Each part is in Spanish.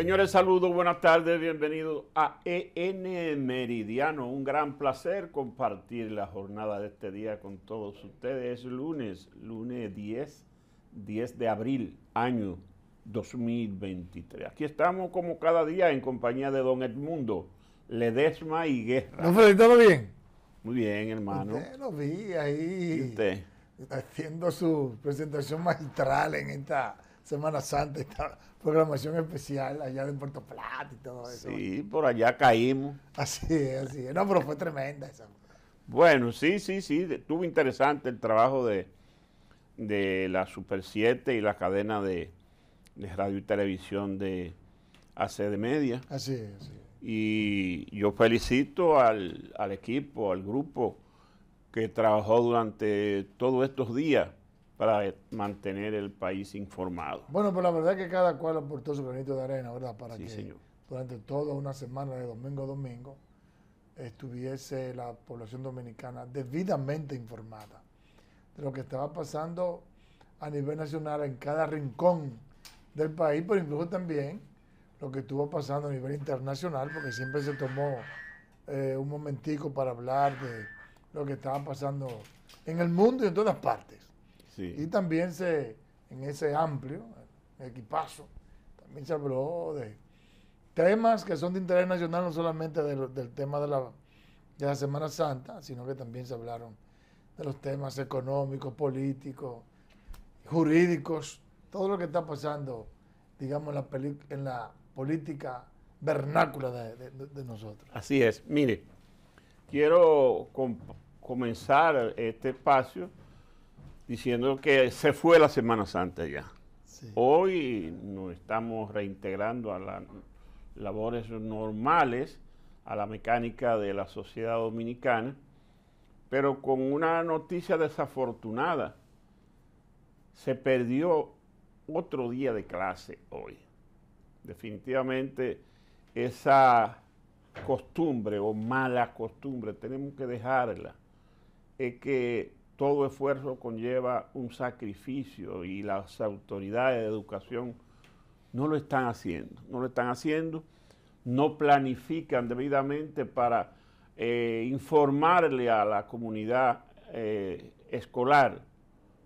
Señores, saludos, buenas tardes, bienvenidos a EN Meridiano. Un gran placer compartir la jornada de este día con todos ustedes. Es lunes, lunes 10, 10 de abril, año 2023. Aquí estamos como cada día en compañía de don Edmundo Ledesma y Guerra. ¿No presentamos bien? Muy bien, hermano. Usted lo vi ahí. usted? Haciendo su presentación magistral en esta Semana Santa, esta programación especial allá de Puerto Plata y todo eso. Sí, por allá caímos. Así es, así es. No, pero fue tremenda esa. Bueno, sí, sí, sí. Estuvo interesante el trabajo de, de la Super 7 y la cadena de, radio y televisión de de Media. Así es, así es. Y yo felicito al, al equipo, al grupo que trabajó durante todos estos días para mantener el país informado. Bueno, pues la verdad es que cada cual aportó su granito de arena, ¿verdad? Para que durante toda una semana, de domingo a domingo, estuviese la población dominicana debidamente informada de lo que estaba pasando a nivel nacional en cada rincón del país, pero incluso también lo que estuvo pasando a nivel internacional, porque siempre se tomó eh, un momentico para hablar de lo que estaba pasando en el mundo y en todas partes. Y también se, en ese amplio equipazo, también se habló de temas que son de interés nacional, no solamente del, tema de la, de la Semana Santa, sino que también se hablaron de los temas económicos, políticos, jurídicos, todo lo que está pasando, digamos, en la, en la política vernácula de, nosotros. Así es. Mire, quiero comenzar este espacio diciendo que se fue la Semana Santa ya. Hoy nos estamos reintegrando a las labores normales, a la mecánica de la sociedad dominicana, pero con una noticia desafortunada. Se perdió otro día de clase hoy. Definitivamente esa costumbre o mala costumbre tenemos que dejarla. Es que todo esfuerzo conlleva un sacrificio y las autoridades de educación no lo están haciendo, no lo están haciendo, no planifican debidamente para eh, informarle a la comunidad eh, escolar,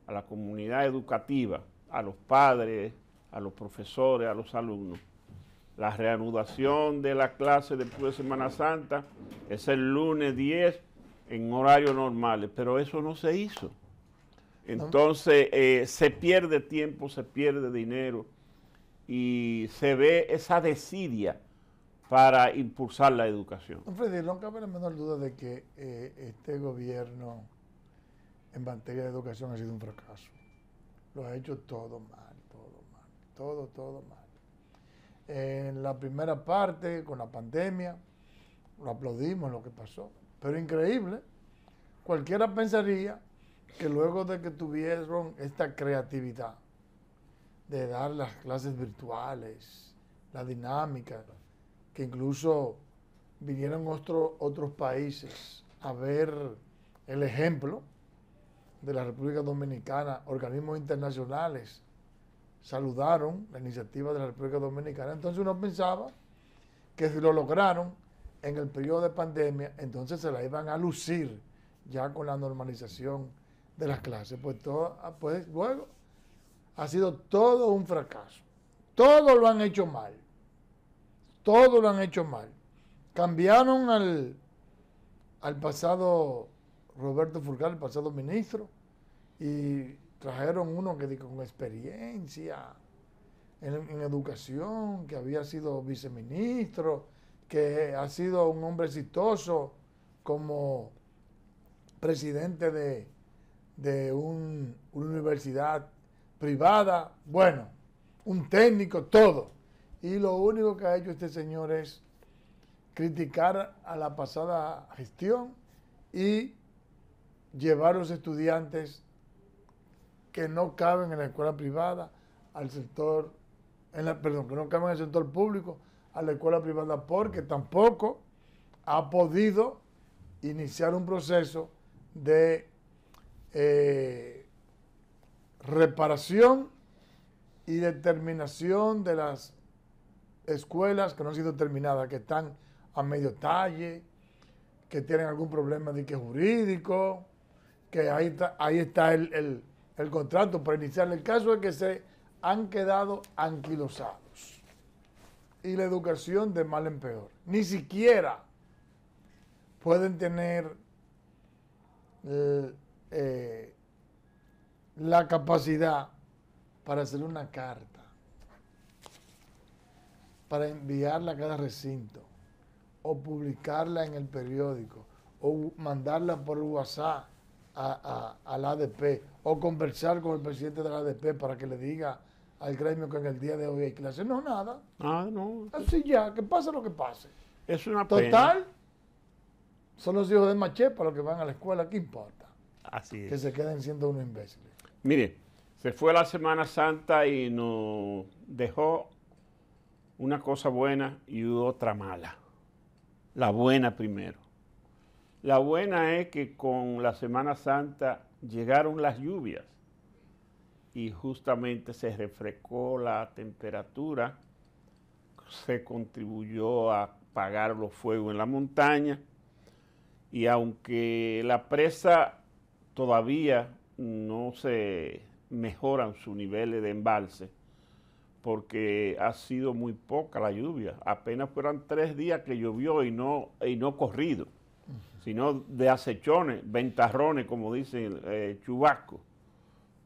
a la comunidad educativa, a los padres, a los profesores, a los alumnos. La reanudación de la clase después de Semana Santa es el lunes 10 en horarios normales, pero eso no se hizo. Entonces eh, se pierde tiempo, se pierde dinero y se ve esa desidia para impulsar la educación. Don Freddy, no cabe la menor duda de que eh, este gobierno en materia de educación ha sido un fracaso. Lo ha hecho todo mal, todo mal, todo, todo mal. En la primera parte, con la pandemia, lo aplaudimos lo que pasó pero increíble, cualquiera pensaría que luego de que tuvieron esta creatividad de dar las clases virtuales, la dinámica, que incluso vinieron otros otros países a ver el ejemplo de la República Dominicana, organismos internacionales saludaron la iniciativa de la República Dominicana. Entonces uno pensaba que si lo lograron, en el periodo de pandemia, entonces se la iban a lucir ya con la normalización de las clases. Pues, todo, ah, pues luego ha sido todo un fracaso. Todo lo han hecho mal. Todo lo han hecho mal. Cambiaron al, al pasado Roberto Furcal, el pasado ministro, y trajeron uno que con experiencia en educación, que había sido viceministro que ha sido un hombre exitoso como presidente de, una universidad privada, bueno, un técnico, todo. Y lo único que ha hecho este señor es criticar a la pasada gestión y llevar a los estudiantes que no caben en la escuela privada al sector, en la, perdón, que no caben en el sector público a la escuela privada porque tampoco ha podido iniciar un proceso de eh, reparación y determinación de las escuelas que no han sido terminadas, que están a medio talle, que tienen algún problema de jurídico, que ahí está, ahí está el, el contrato para iniciar. El caso es que se han quedado anquilosados y la educación de mal en peor. Ni siquiera pueden tener eh, eh, la capacidad para hacer una carta, para enviarla a cada recinto, o publicarla en el periódico, o mandarla por WhatsApp al ADP, o conversar con el presidente de la ADP para que le diga al gremio que en el día de hoy hay clase. No, nada. Ah, no. Así ya, que pase lo que pase. Es una Total, son los hijos de para los que van a la escuela, ¿qué importa? Así Que se queden siendo unos imbéciles. Mire, se fue la Semana Santa y nos dejó una cosa buena y otra mala. La buena primero. La buena es que con la Semana Santa llegaron las lluvias y justamente se refrescó la temperatura, se contribuyó a apagar los fuegos en la montaña y aunque la presa todavía no se mejoran sus niveles de embalse, porque ha sido muy poca la lluvia. Apenas fueron tres días que llovió y no, y no corrido, sino de acechones, ventarrones, como dicen eh, chubascos,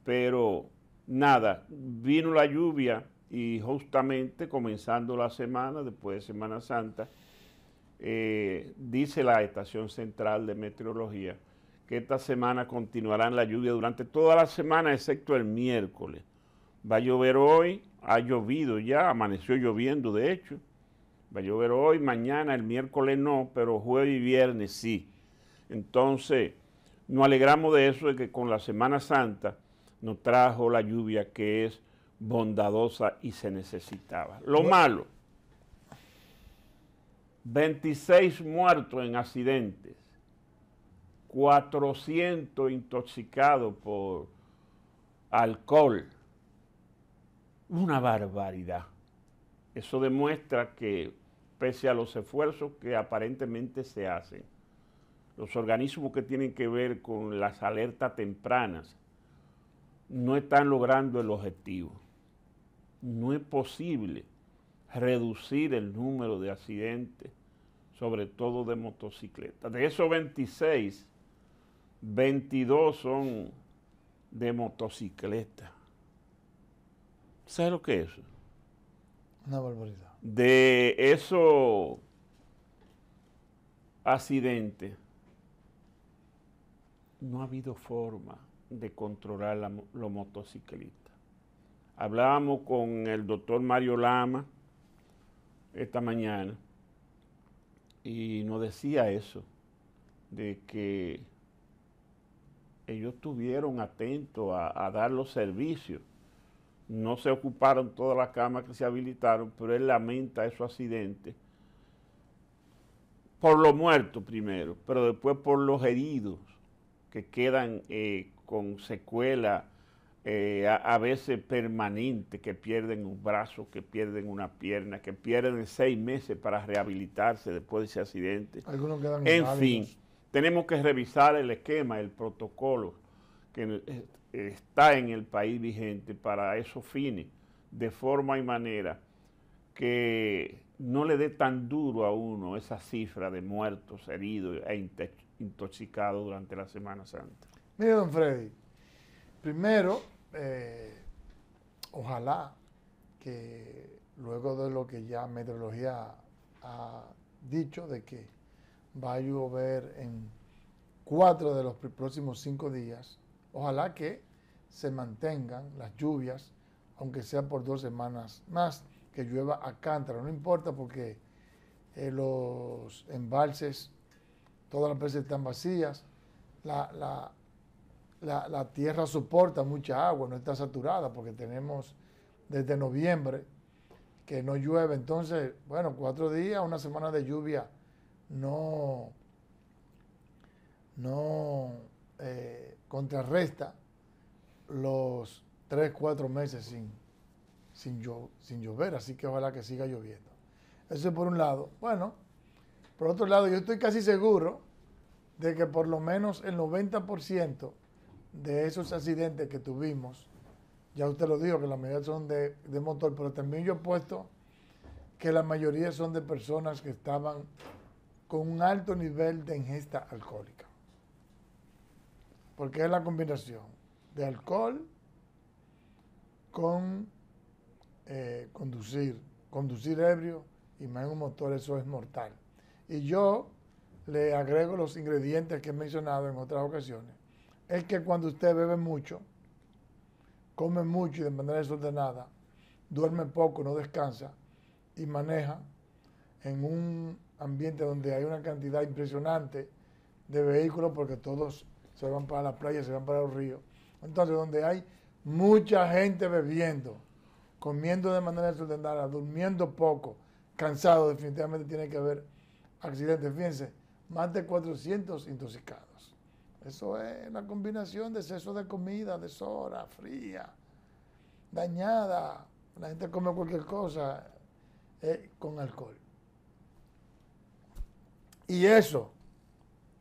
Pero nada, vino la lluvia y justamente comenzando la semana, después de Semana Santa, eh, dice la Estación Central de Meteorología que esta semana continuarán la lluvia durante toda la semana, excepto el miércoles. Va a llover hoy, ha llovido ya, amaneció lloviendo de hecho. Va a llover hoy, mañana, el miércoles no, pero jueves y viernes sí. Entonces, nos alegramos de eso, de que con la Semana Santa no trajo la lluvia que es bondadosa y se necesitaba. Lo malo, 26 muertos en accidentes, 400 intoxicados por alcohol, una barbaridad. Eso demuestra que pese a los esfuerzos que aparentemente se hacen, los organismos que tienen que ver con las alertas tempranas, no están logrando el objetivo. No es posible reducir el número de accidentes, sobre todo de motocicletas. De esos 26, 22 son de motocicleta. ¿Sabes lo que es Una barbaridad. De esos accidentes, no ha habido forma de controlar los motociclistas. Hablábamos con el doctor Mario Lama esta mañana y nos decía eso, de que ellos estuvieron atentos a, dar los servicios. No se ocuparon todas las camas que se habilitaron, pero él lamenta esos accidentes por los muertos primero, pero después por los heridos que quedan eh, con secuela eh, a, veces permanente, que pierden un brazo, que pierden una pierna, que pierden seis meses para rehabilitarse después de ese accidente. en fin, tenemos que revisar el esquema, el protocolo que eh, está en el país vigente para esos fines, de forma y manera que no le dé tan duro a uno esa cifra de muertos, heridos e intoxicados durante la Semana Santa. Mire, don Freddy, primero, eh, ojalá que luego de lo que ya meteorología ha dicho de que va a llover en cuatro de los próximos cinco días, ojalá que se mantengan las lluvias, aunque sea por dos semanas más, que llueva a cántaro, no importa porque eh, los embalses, todas las veces están vacías, la, la, tierra soporta mucha agua, no está saturada porque tenemos desde noviembre que no llueve. Entonces, bueno, cuatro días, una semana de lluvia no, no eh, contrarresta los tres, cuatro meses sin, sin, sin llover, así que ojalá que siga lloviendo. Eso es por un lado. Bueno, por otro lado, yo estoy casi seguro de que por lo menos el 90% de esos accidentes que tuvimos, ya usted lo dijo que la mayoría son de, motor, pero también yo he puesto que la mayoría son de personas que estaban con un alto nivel de ingesta alcohólica. Porque es la combinación de alcohol con eh, conducir. Conducir ebrio y más en un motor, eso es mortal. Y yo le agrego los ingredientes que he mencionado en otras ocasiones es que cuando usted bebe mucho, come mucho y de manera desordenada, duerme poco, no descansa y maneja en un ambiente donde hay una cantidad impresionante de vehículos porque todos se van para la playa, se van para los ríos. Entonces, donde hay mucha gente bebiendo, comiendo de manera desordenada, durmiendo poco, cansado, definitivamente tiene que haber accidentes. Fíjense, más de 400 intoxicados. Eso es una combinación de exceso de comida, de sora, fría, dañada. La gente come cualquier cosa eh, con alcohol. Y eso,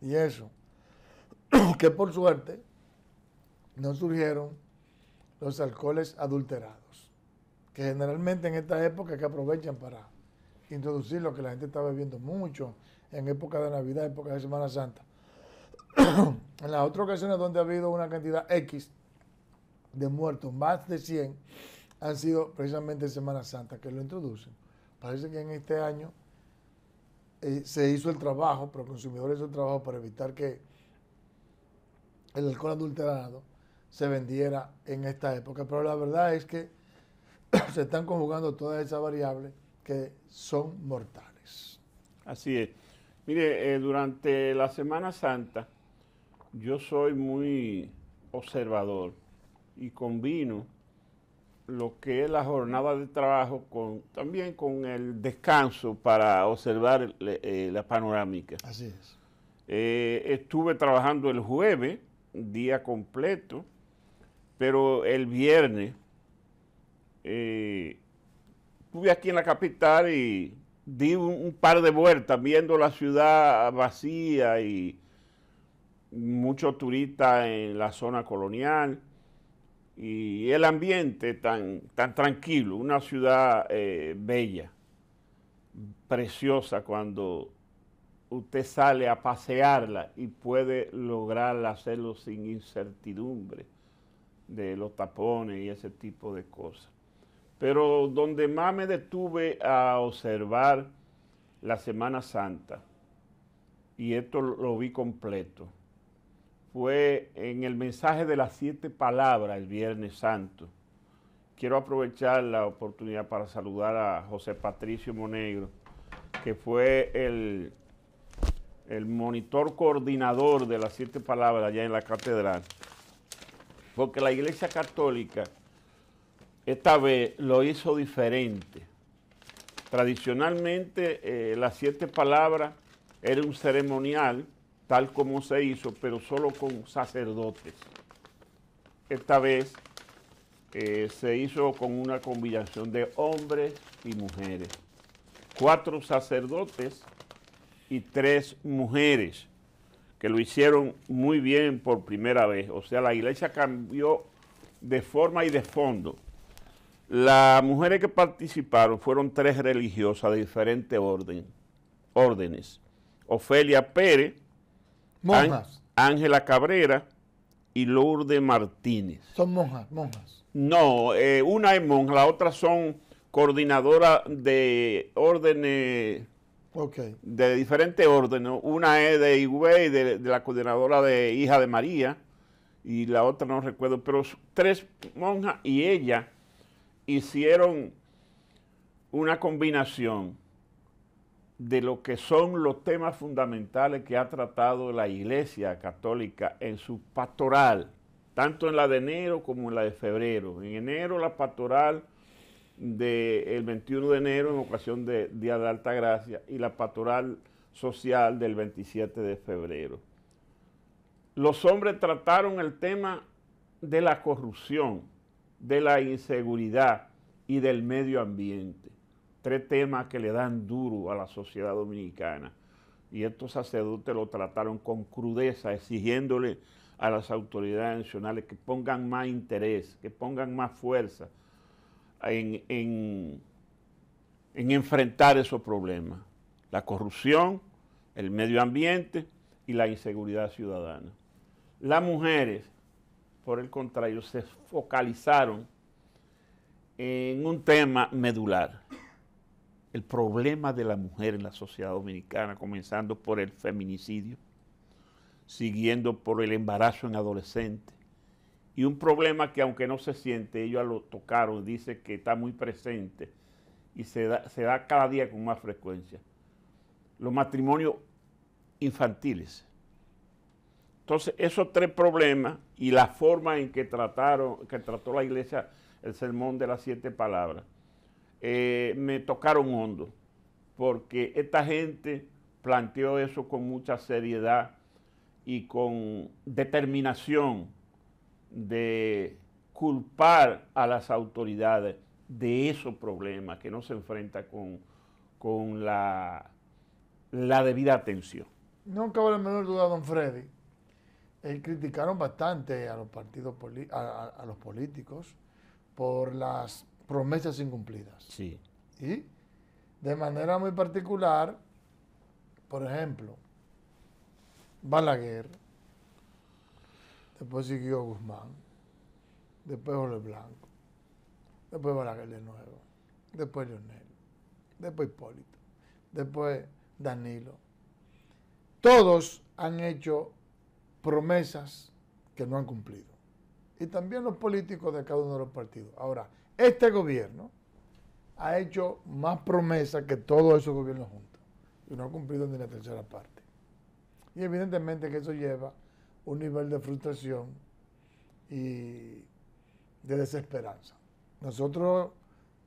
y eso, que por suerte no surgieron los alcoholes adulterados, que generalmente en esta época que aprovechan para introducir lo que la gente está bebiendo mucho en época de Navidad, época de Semana Santa. en las otras ocasiones donde ha habido una cantidad X de muertos, más de 100, han sido precisamente Semana Santa que lo introducen. Parece que en este año eh, se hizo el trabajo, pero el consumidor hizo el trabajo para evitar que el alcohol adulterado se vendiera en esta época. Pero la verdad es que se están conjugando todas esas variables que son mortales. Así es. Mire, eh, durante la Semana Santa, yo soy muy observador y combino lo que es la jornada de trabajo con también con el descanso para observar eh, la panorámica. Así es. Eh, estuve trabajando el jueves, día completo, pero el viernes estuve eh, aquí en la capital y di un par de vueltas viendo la ciudad vacía y muchos turistas en la zona colonial y el ambiente tan, tan tranquilo, una ciudad eh, bella, preciosa cuando usted sale a pasearla y puede lograr hacerlo sin incertidumbre de los tapones y ese tipo de cosas. Pero donde más me detuve a observar la Semana Santa, y esto lo vi completo, fue en el mensaje de las siete palabras el Viernes Santo. Quiero aprovechar la oportunidad para saludar a José Patricio Monegro, que fue el, el monitor coordinador de las siete palabras allá en la catedral. Porque la Iglesia Católica esta vez lo hizo diferente. Tradicionalmente eh, las siete palabras era un ceremonial tal como se hizo, pero solo con sacerdotes. Esta vez eh, se hizo con una combinación de hombres y mujeres. Cuatro sacerdotes y tres mujeres, que lo hicieron muy bien por primera vez. O sea, la iglesia cambió de forma y de fondo. Las mujeres que participaron fueron tres religiosas de diferentes orden, órdenes. Ofelia Pérez, Monjas. Ángela Cabrera y Lourdes Martínez. Son monjas, monjas. No, eh, una es monja, la otra son coordinadora de órdenes, okay. de diferentes órdenes. Una es de Higüey, de la coordinadora de Hija de María, y la otra no recuerdo, pero tres monjas y ella hicieron una combinación de lo que son los temas fundamentales que ha tratado la Iglesia Católica en su pastoral, tanto en la de enero como en la de febrero. En enero la pastoral del 21 de enero en ocasión de Día de Alta Gracia y la pastoral social del 27 de febrero. Los hombres trataron el tema de la corrupción, de la inseguridad y del medio ambiente tres temas que le dan duro a la sociedad dominicana. Y estos sacerdotes lo trataron con crudeza, exigiéndole a las autoridades nacionales que pongan más interés, que pongan más fuerza en, enfrentar esos problemas, la corrupción, el medio ambiente y la inseguridad ciudadana. Las mujeres, por el contrario, se focalizaron en un tema medular, el problema de la mujer en la sociedad dominicana, comenzando por el feminicidio, siguiendo por el embarazo en adolescente, y un problema que aunque no se siente, ellos lo tocaron, dice que está muy presente y se da, cada día con más frecuencia, los matrimonios infantiles. Entonces, esos tres problemas y la forma en que trataron, que trató la iglesia el sermón de las siete palabras, eh, me tocaron hondo, porque esta gente planteó eso con mucha seriedad y con determinación de culpar a las autoridades de esos problemas que no se enfrenta con, la, la debida atención. No cabe la menor duda, don Freddy. Él criticaron bastante a los partidos a los políticos por las promesas incumplidas. Sí. Y de manera muy particular, por ejemplo, Balaguer, después siguió Guzmán, después Jorge Blanco, después Balaguer de nuevo, después Leonel, después Hipólito, después Danilo. Todos han hecho promesas que no han cumplido. Y también los políticos de cada uno de los partidos. Ahora, este gobierno ha hecho más promesas que todos esos gobiernos juntos y no ha cumplido ni la tercera parte. Y evidentemente que eso lleva un nivel de frustración y de desesperanza. Nosotros,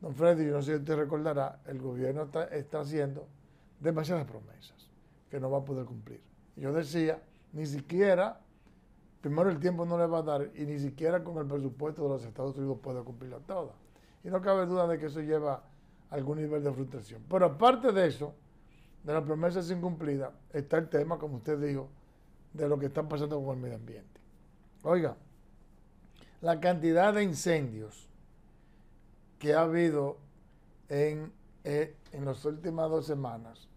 don Freddy, yo no sé si usted recordará, el gobierno está, está haciendo demasiadas promesas que no va a poder cumplir. Yo decía, ni siquiera primero el tiempo no le va a dar y ni siquiera con el presupuesto de los Estados Unidos puede cumplirla toda. Y no cabe duda de que eso lleva algún nivel de frustración. Pero aparte de eso, de las promesas incumplidas, está el tema, como usted dijo, de lo que está pasando con el medio ambiente. Oiga, la cantidad de incendios que ha habido en, eh, las últimas dos semanas,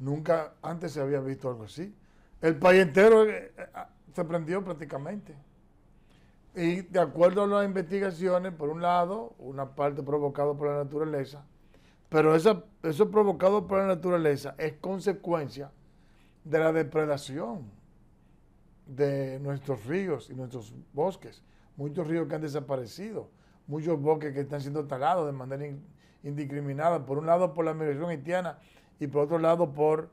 nunca antes se había visto algo así. El país entero eh, eh, se prendió prácticamente. Y de acuerdo a las investigaciones, por un lado, una parte provocada por la naturaleza, pero esa, eso provocado por la naturaleza es consecuencia de la depredación de nuestros ríos y nuestros bosques. Muchos ríos que han desaparecido, muchos bosques que están siendo talados de manera indiscriminada, por un lado por la migración haitiana y por otro lado por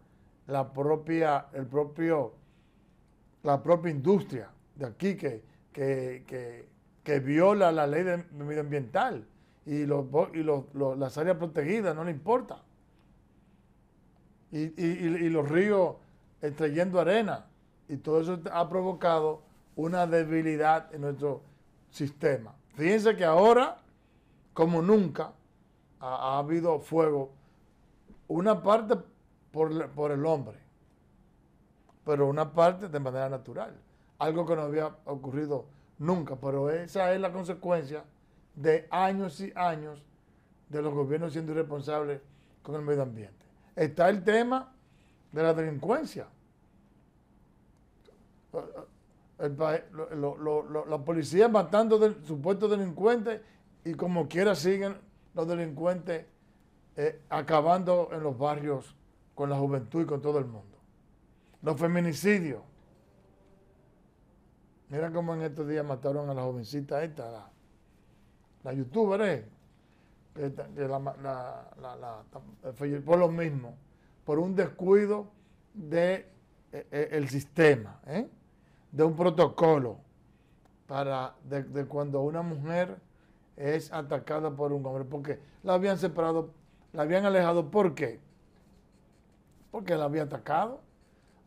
la propia, el propio, la propia industria de aquí que que, viola la ley de medioambiental y, las áreas protegidas, no le importa. Y, los ríos extrayendo arena. Y todo eso ha provocado una debilidad en nuestro sistema. Fíjense que ahora, como nunca, ha, habido fuego, una parte por, por el hombre, pero una parte de manera natural algo que no había ocurrido nunca, pero esa es la consecuencia de años y años de los gobiernos siendo irresponsables con el medio ambiente. Está el tema de la delincuencia. El, policías la policía matando supuestos delincuentes y como quiera siguen los delincuentes eh, acabando en los barrios con la juventud y con todo el mundo. Los feminicidios Mira cómo en estos días mataron a la jovencita esta, la, youtuber, por lo mismo, por un descuido del de, e, e, sistema, eh, de un protocolo para de, cuando una mujer es atacada por un hombre, porque la habían separado, la habían alejado, ¿por qué? Porque la había atacado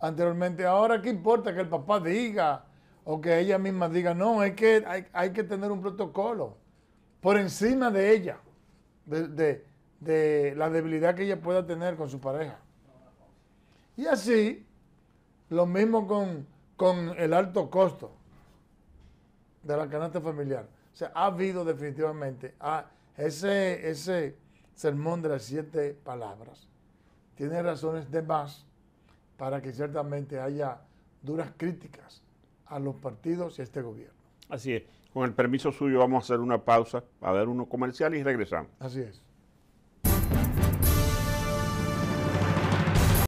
anteriormente. Ahora, ¿qué importa que el papá diga o que ella misma diga, no, que hay, que tener un protocolo por encima de ella, de, la debilidad que ella pueda tener con su pareja. Y así, lo mismo con, el alto costo de la canasta familiar. O sea, ha habido definitivamente ese, ese sermón de las siete palabras. Tiene razones de más para que ciertamente haya duras críticas a los partidos y a este gobierno. Así es. Con el permiso suyo vamos a hacer una pausa, a ver uno comercial y regresamos. Así es.